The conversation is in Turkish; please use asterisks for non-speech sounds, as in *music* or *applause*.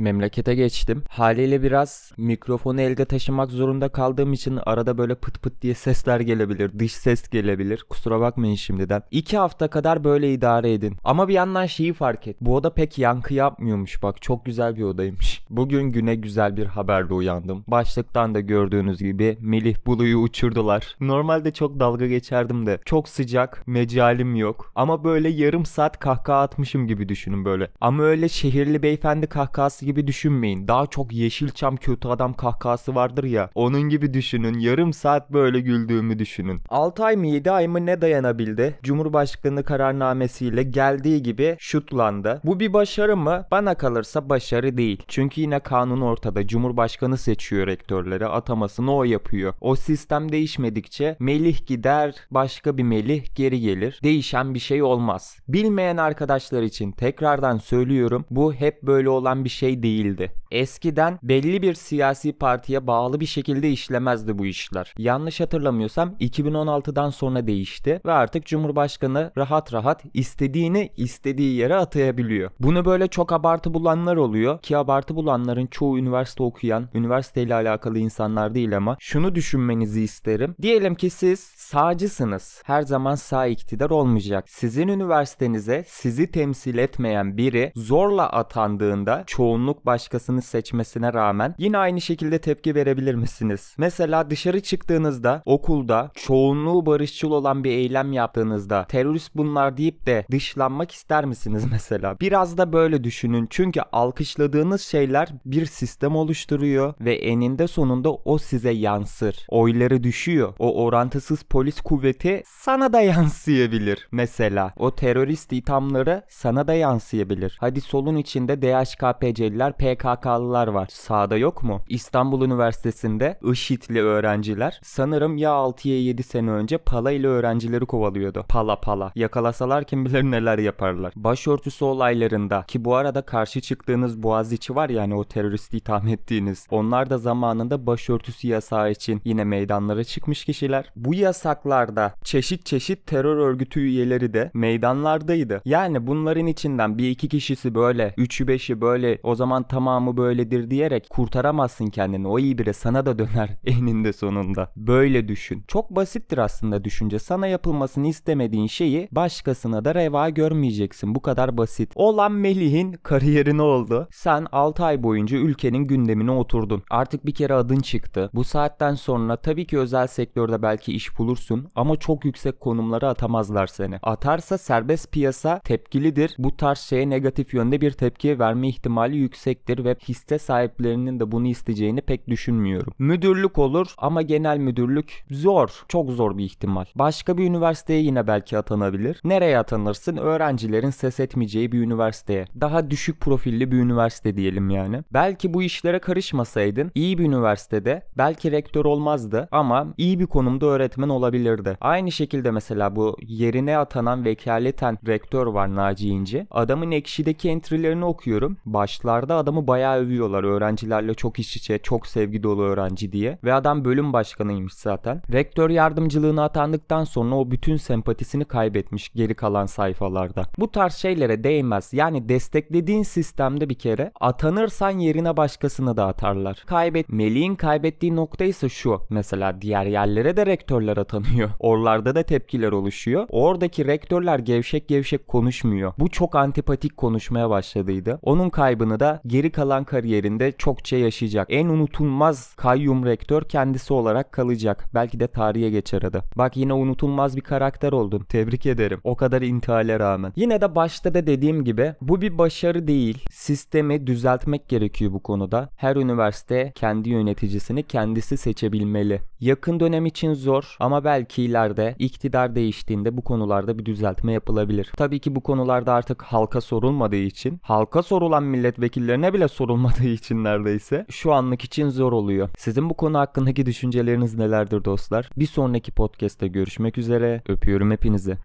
memlekete geçtim. Haliyle biraz mikrofonu elde taşımak zorunda kaldığım için arada böyle pıt pıt diye sesler gelebilir. Dış ses gelebilir. Kusura bakmayın şimdiden. İki hafta kadar böyle idare edin. Ama bir yandan şeyi fark et. Bu oda pek yankı yapmıyormuş bak. Çok güzel bir odaymış. Bugün güne güzel bir haberle uyandım. Başlıktan da gördüğünüz gibi Melih Bulu'yu uçurdular. Normalde çok dalga geçerdim de. Çok sıcak. Mecalim yok. Ama böyle yarım saat kahkaha atmışım gibi düşünün böyle. Ama öyle şehirli beyefendi kahkahası gibi düşünmeyin. Daha çok Yeşilçam kötü adam kahkası vardır ya. Onun gibi düşünün. Yarım saat böyle güldüğümü düşünün. 6 ay mı 7 ay mı ne dayanabildi? Cumhurbaşkanlığı kararnamesiyle geldiği gibi şutlandı. Bu bir başarı mı? Bana kalırsa başarı değil. Çünkü yine kanun ortada. Cumhurbaşkanı seçiyor rektörleri. Atamasını o yapıyor. O sistem değişmedikçe melih gider, başka bir melih geri gelir. Değişen bir şey olmaz. Bilmeyen arkadaşlar için tekrardan söylüyorum. Bu hep böyle olan bir şey değildi. Eskiden belli bir siyasi partiye bağlı bir şekilde işlemezdi bu işler. Yanlış hatırlamıyorsam 2016'dan sonra değişti ve artık Cumhurbaşkanı rahat rahat istediğini istediği yere atayabiliyor. Bunu böyle çok abartı bulanlar oluyor ki abartı bulanların çoğu üniversite okuyan, üniversiteyle alakalı insanlar değil ama şunu düşünmenizi isterim. Diyelim ki siz sağcısınız. Her zaman sağ iktidar olmayacak. Sizin üniversitenize sizi temsil etmeyen biri zorla atandığında çoğun çoğunluk başkasını seçmesine rağmen yine aynı şekilde tepki verebilir misiniz? Mesela dışarı çıktığınızda, okulda çoğunluğu barışçıl olan bir eylem yaptığınızda terörist bunlar deyip de dışlanmak ister misiniz *laughs* mesela? Biraz da böyle düşünün. Çünkü alkışladığınız şeyler bir sistem oluşturuyor ve eninde sonunda o size yansır. Oyları düşüyor. O orantısız polis kuvveti sana da *laughs* yansıyabilir mesela. O terörist ithamları sana da yansıyabilir. Hadi solun içinde DHKPC Suriyeliler, PKK'lılar var. Sağda yok mu? İstanbul Üniversitesi'nde IŞİD'li öğrenciler sanırım ya 6 ya 7 sene önce Pala ile öğrencileri kovalıyordu. Pala Pala. Yakalasalar kim bilir neler yaparlar. Başörtüsü olaylarında ki bu arada karşı çıktığınız Boğaziçi var yani o teröristi itham ettiğiniz. Onlar da zamanında başörtüsü yasağı için yine meydanlara çıkmış kişiler. Bu yasaklarda çeşit çeşit terör örgütü üyeleri de meydanlardaydı. Yani bunların içinden bir iki kişisi böyle, üçü beşi böyle o zaman tamamı böyledir diyerek kurtaramazsın kendini. O iyi biri sana da döner *laughs* eninde sonunda. Böyle düşün. Çok basittir aslında düşünce. Sana yapılmasını istemediğin şeyi başkasına da reva görmeyeceksin. Bu kadar basit. Olan Melih'in kariyeri ne oldu? Sen 6 ay boyunca ülkenin gündemine oturdun. Artık bir kere adın çıktı. Bu saatten sonra tabii ki özel sektörde belki iş bulursun ama çok yüksek konumlara atamazlar seni. Atarsa serbest piyasa tepkilidir. Bu tarz şeye negatif yönde bir tepki verme ihtimali yüksek yüksektir ve hisse sahiplerinin de bunu isteyeceğini pek düşünmüyorum. Müdürlük olur ama genel müdürlük zor. Çok zor bir ihtimal. Başka bir üniversiteye yine belki atanabilir. Nereye atanırsın? Öğrencilerin ses etmeyeceği bir üniversiteye. Daha düşük profilli bir üniversite diyelim yani. Belki bu işlere karışmasaydın iyi bir üniversitede belki rektör olmazdı ama iyi bir konumda öğretmen olabilirdi. Aynı şekilde mesela bu yerine atanan vekaleten rektör var Naci İnci. Adamın ekşideki entry'lerini okuyorum. Başlar kitaplarda adamı bayağı övüyorlar. Öğrencilerle çok iç içe, çok sevgi dolu öğrenci diye. Ve adam bölüm başkanıymış zaten. Rektör yardımcılığına atandıktan sonra o bütün sempatisini kaybetmiş geri kalan sayfalarda. Bu tarz şeylere değmez. Yani desteklediğin sistemde bir kere atanırsan yerine başkasını da atarlar. Kaybet Melih'in kaybettiği nokta ise şu. Mesela diğer yerlere de rektörler atanıyor. *laughs* Oralarda da tepkiler oluşuyor. Oradaki rektörler gevşek gevşek konuşmuyor. Bu çok antipatik konuşmaya başladıydı. Onun kaybını da geri kalan kariyerinde çokça yaşayacak. En unutulmaz kayyum rektör kendisi olarak kalacak. Belki de tarihe geçer adı. Bak yine unutulmaz bir karakter oldun. Tebrik ederim. O kadar intihale rağmen. Yine de başta da dediğim gibi bu bir başarı değil. Sistemi düzeltmek gerekiyor bu konuda. Her üniversite kendi yöneticisini kendisi seçebilmeli. Yakın dönem için zor ama belki ileride iktidar değiştiğinde bu konularda bir düzeltme yapılabilir. Tabii ki bu konularda artık halka sorulmadığı için halka sorulan milletvekili milletvekillerine bile sorulmadığı için neredeyse şu anlık için zor oluyor. Sizin bu konu hakkındaki düşünceleriniz nelerdir dostlar? Bir sonraki podcast'te görüşmek üzere. Öpüyorum hepinizi.